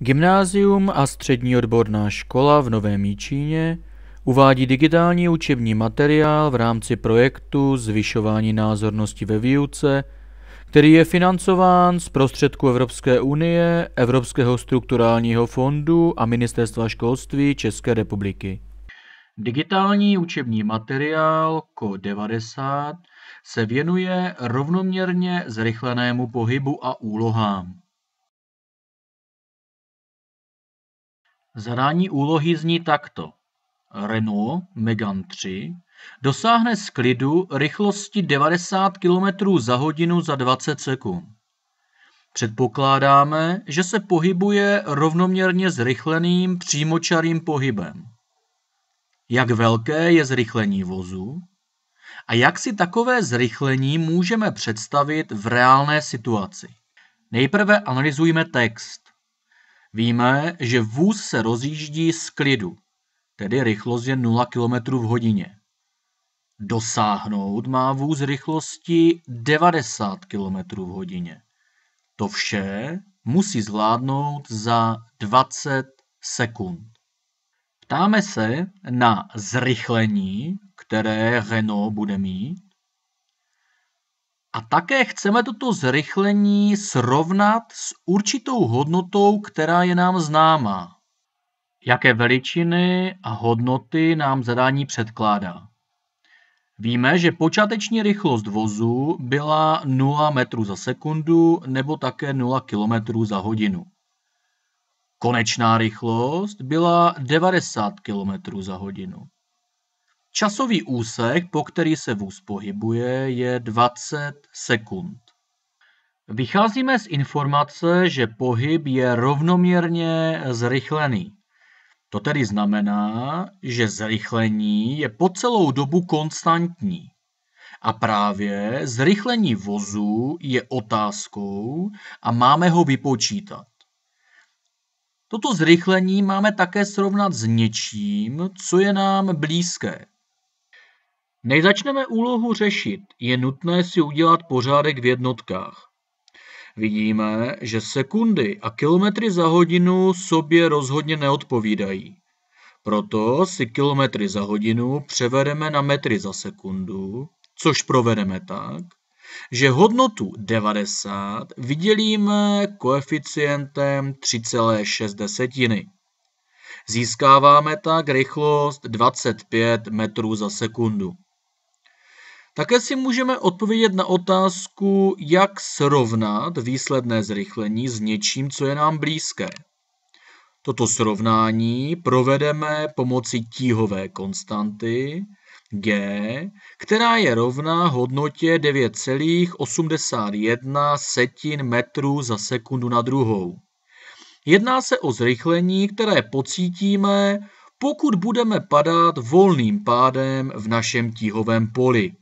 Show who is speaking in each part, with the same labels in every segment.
Speaker 1: Gymnázium a střední odborná škola v Novém Jíčíně uvádí digitální učební materiál v rámci projektu Zvyšování názornosti ve výuce, který je financován z prostředků Evropské unie, Evropského strukturálního fondu a Ministerstva školství České republiky. Digitální učební materiál KO90 se věnuje rovnoměrně zrychlenému pohybu a úlohám. Zadání úlohy zní takto. Renault Megan 3 dosáhne z klidu rychlosti 90 km za hodinu za 20 sekund. Předpokládáme, že se pohybuje rovnoměrně zrychleným přímočarým pohybem. Jak velké je zrychlení vozu? A jak si takové zrychlení můžeme představit v reálné situaci? Nejprve analyzujme text. Víme, že vůz se rozjíždí z klidu, tedy rychlost je 0 km v hodině. Dosáhnout má vůz rychlosti 90 km v hodině. To vše musí zvládnout za 20 sekund. Ptáme se na zrychlení, které Renault bude mít, a také chceme toto zrychlení srovnat s určitou hodnotou, která je nám známa. Jaké veličiny a hodnoty nám zadání předkládá? Víme, že počáteční rychlost vozu byla 0 m za sekundu nebo také 0 km za hodinu. Konečná rychlost byla 90 km za hodinu. Časový úsek, po který se vůz pohybuje, je 20 sekund. Vycházíme z informace, že pohyb je rovnoměrně zrychlený. To tedy znamená, že zrychlení je po celou dobu konstantní. A právě zrychlení vozu je otázkou a máme ho vypočítat. Toto zrychlení máme také srovnat s něčím, co je nám blízké. Než začneme úlohu řešit, je nutné si udělat pořádek v jednotkách. Vidíme, že sekundy a kilometry za hodinu sobě rozhodně neodpovídají. Proto si kilometry za hodinu převedeme na metry za sekundu, což provedeme tak, že hodnotu 90 vydělíme koeficientem 3,6. Získáváme tak rychlost 25 metrů za sekundu. Také si můžeme odpovědět na otázku, jak srovnat výsledné zrychlení s něčím, co je nám blízké. Toto srovnání provedeme pomocí tíhové konstanty g, která je rovná hodnotě 9,81 setin metrů za sekundu na druhou. Jedná se o zrychlení, které pocítíme, pokud budeme padat volným pádem v našem tíhovém poli.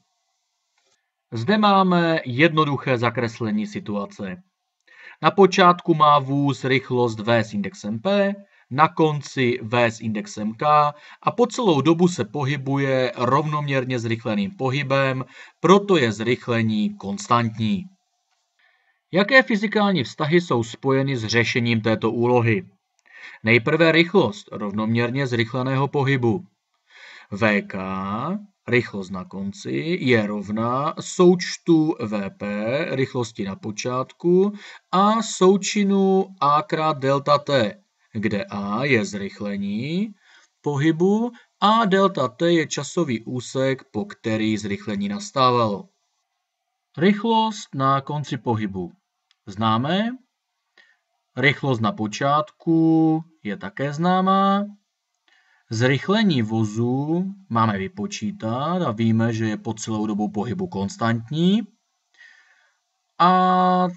Speaker 1: Zde máme jednoduché zakreslení situace. Na počátku má vůz rychlost v s indexem p, na konci v s indexem k a po celou dobu se pohybuje rovnoměrně zrychleným pohybem, proto je zrychlení konstantní. Jaké fyzikální vztahy jsou spojeny s řešením této úlohy? Nejprve rychlost rovnoměrně zrychleného pohybu. vk rychlost na konci je rovná součtu VP, rychlosti na počátku, a součinu A krát delta T, kde A je zrychlení pohybu a delta T je časový úsek, po který zrychlení nastávalo. Rychlost na konci pohybu známe, rychlost na počátku je také známá, Zrychlení vozu máme vypočítat a víme, že je po celou dobu pohybu konstantní. A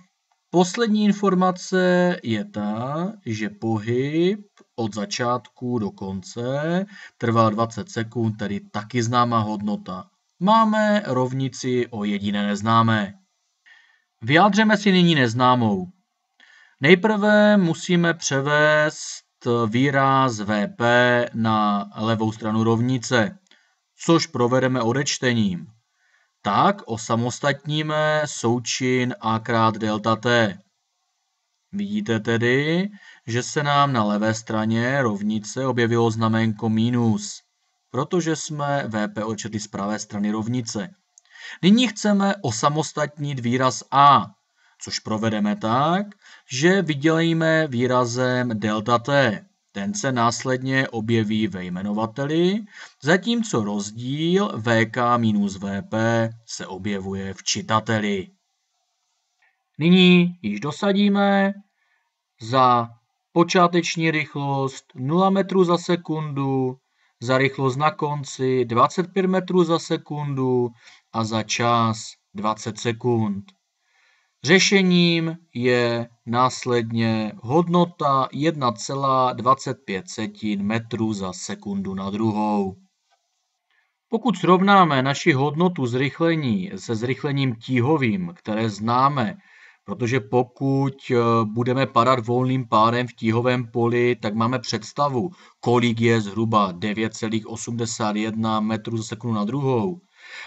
Speaker 1: poslední informace je ta, že pohyb od začátku do konce trvá 20 sekund, tedy taky známá hodnota. Máme rovnici o jediné neznámé. Vyjádřeme si nyní neznámou. Nejprve musíme převést výraz VP na levou stranu rovnice, což provedeme odečtením. Tak osamostatníme součin a krát delta t. Vidíte tedy, že se nám na levé straně rovnice objevilo znamenko minus, protože jsme VP odčetli z pravé strany rovnice. Nyní chceme osamostatnit výraz A, což provedeme tak, že vydělíme výrazem ΔT. Ten se následně objeví ve jmenovateli, zatímco rozdíl VK minus VP se objevuje v čitateli. Nyní již dosadíme za počáteční rychlost 0 metrů za sekundu, za rychlost na konci 25 m za sekundu a za čas 20 sekund. Řešením je následně hodnota 1,25 metrů za sekundu na druhou. Pokud srovnáme naši hodnotu zrychlení se zrychlením tíhovým, které známe, protože pokud eh, budeme padat volným pádem v tíhovém poli, tak máme představu, kolik je zhruba 9,81 metrů za sekundu na druhou.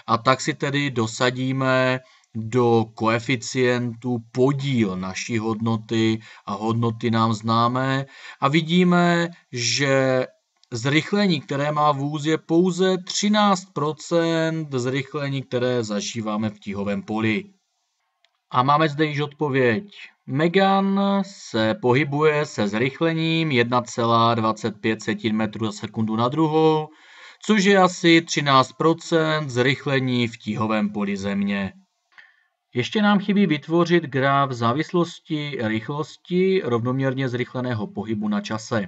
Speaker 1: A tak si tedy dosadíme do koeficientu podíl naší hodnoty a hodnoty nám známé a vidíme, že zrychlení, které má vůz, je pouze 13 zrychlení, které zažíváme v tíhovém poli. A máme zde již odpověď. Megan se pohybuje se zrychlením 1,25 m za sekundu na druhou, což je asi 13 zrychlení v tíhovém poli Země. Ještě nám chybí vytvořit graf závislosti rychlosti rovnoměrně zrychleného pohybu na čase.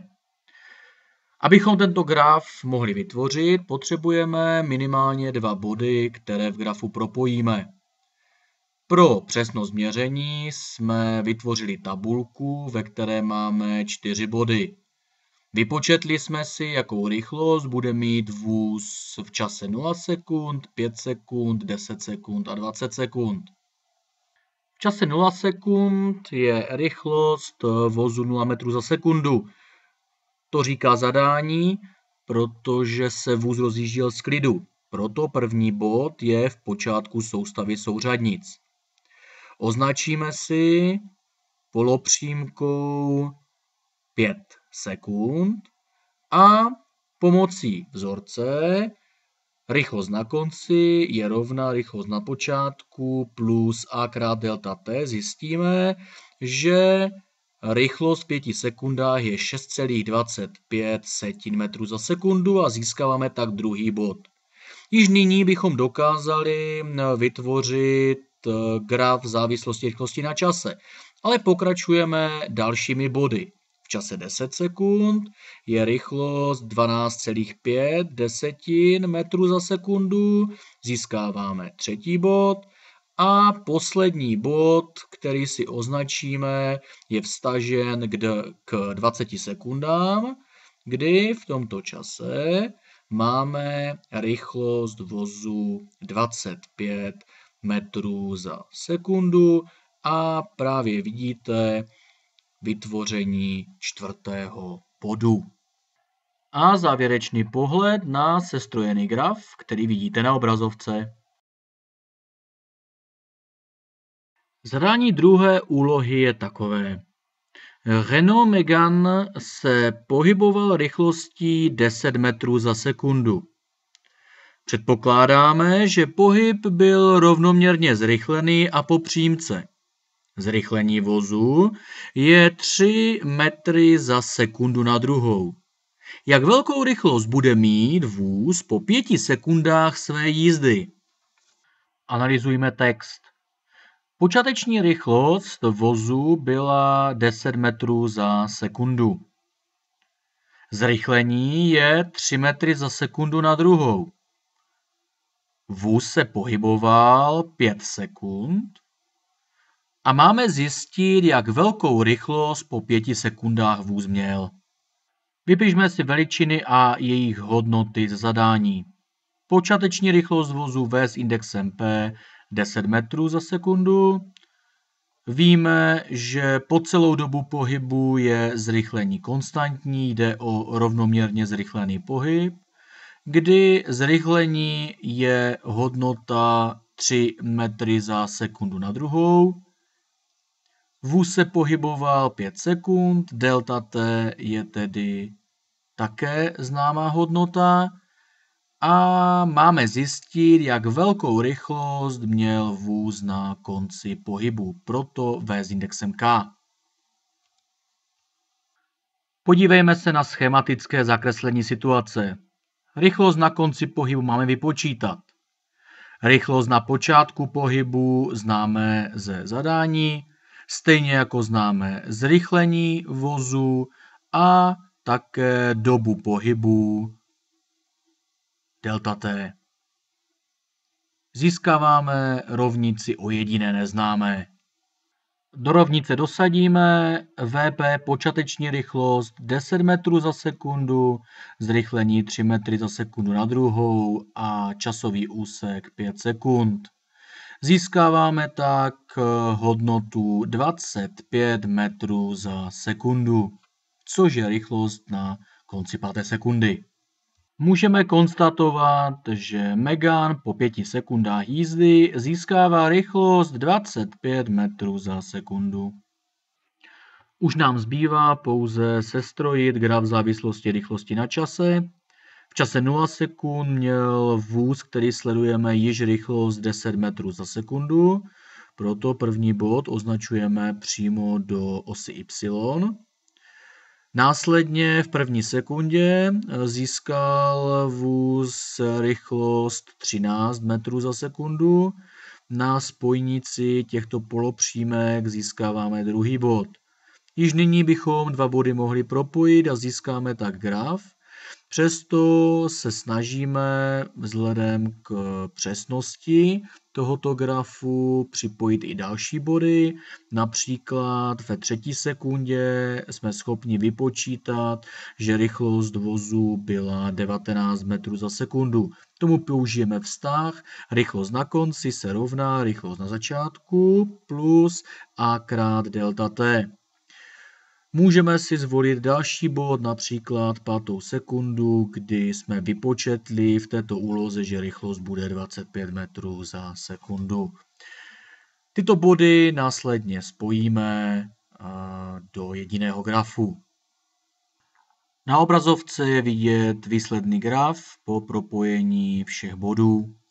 Speaker 1: Abychom tento graf mohli vytvořit, potřebujeme minimálně dva body, které v grafu propojíme. Pro přesnost měření jsme vytvořili tabulku, ve které máme čtyři body. Vypočetli jsme si, jakou rychlost bude mít vůz v čase 0 sekund, 5 sekund, 10 sekund a 20 sekund čase 0 sekund je rychlost vozu 0 metrů za sekundu. To říká zadání, protože se vůz rozjížděl z klidu. Proto první bod je v počátku soustavy souřadnic. Označíme si polopřímkou 5 sekund a pomocí vzorce Rychlost na konci je rovna rychlost na počátku plus a krát delta t. Zjistíme, že rychlost v pěti sekundách je 6,25 cm za sekundu a získáváme tak druhý bod. Již nyní bychom dokázali vytvořit e, graf závislosti rychlosti na čase, ale pokračujeme dalšími body v čase 10 sekund je rychlost 12,5 desetin metrů za sekundu, získáváme třetí bod a poslední bod, který si označíme, je vstažen k, k 20 sekundám, kdy v tomto čase máme rychlost vozu 25 metrů za sekundu a právě vidíte, vytvoření čtvrtého bodu. A závěrečný pohled na sestrojený graf, který vidíte na obrazovce. Zadání druhé úlohy je takové. Renault Megane se pohyboval rychlostí 10 metrů za sekundu. Předpokládáme, že pohyb byl rovnoměrně zrychlený a po přímce zrychlení vozu, je 3 metry za sekundu na druhou. Jak velkou rychlost bude mít vůz po pěti sekundách své jízdy? Analyzujme text. Počáteční rychlost vozu byla 10 metrů za sekundu. Zrychlení je 3 metry za sekundu na druhou. Vůz se pohyboval 5 sekund a máme zjistit, jak velkou rychlost po pěti sekundách vůz měl. Vypišme si veličiny a jejich hodnoty z zadání. Počáteční rychlost vozu V s indexem P 10 metrů za sekundu. Víme, že po celou dobu pohybu je zrychlení konstantní, jde o rovnoměrně zrychlený pohyb, kdy zrychlení je hodnota 3 metry za sekundu na druhou. Vůz se pohyboval 5 sekund, delta t je tedy také známá hodnota a máme zjistit, jak velkou rychlost měl vůz na konci pohybu, proto V s indexem K. Podívejme se na schematické zakreslení situace. Rychlost na konci pohybu máme vypočítat. Rychlost na počátku pohybu známe ze zadání, stejně jako známe zrychlení vozu a také dobu pohybu delta t. Získáváme rovnici o jediné neznámé. Do rovnice dosadíme VP počáteční rychlost 10 metrů za sekundu, zrychlení 3 metry za sekundu na druhou a časový úsek 5 sekund. Získáváme tak eh, hodnotu 25 metrů za sekundu, což je rychlost na konci páté sekundy. Můžeme konstatovat, že Megan po pěti sekundách jízdy získává rychlost 25 metrů za sekundu. Už nám zbývá pouze sestrojit graf závislosti rychlosti na čase v čase 0 sekund měl vůz, který sledujeme již rychlost 10 metrů za sekundu, proto první bod označujeme přímo do osy Y. Následně v první sekundě získal vůz rychlost 13 metrů za sekundu. Na spojnici těchto polopřímek získáváme druhý bod. Již nyní bychom dva body mohli propojit a získáme tak graf, Přesto se snažíme vzhledem k přesnosti tohoto grafu připojit i další body. Například ve třetí sekundě jsme schopni vypočítat, že rychlost vozu byla 19 metrů za sekundu. K tomu použijeme vztah. Rychlost na konci se rovná rychlost na začátku plus a krát delta t. Můžeme si zvolit další bod, například pátou sekundu, kdy jsme vypočetli v této úloze, že rychlost bude 25 metrů za sekundu. Tyto body následně spojíme do jediného grafu. Na obrazovce je vidět výsledný graf po propojení všech bodů.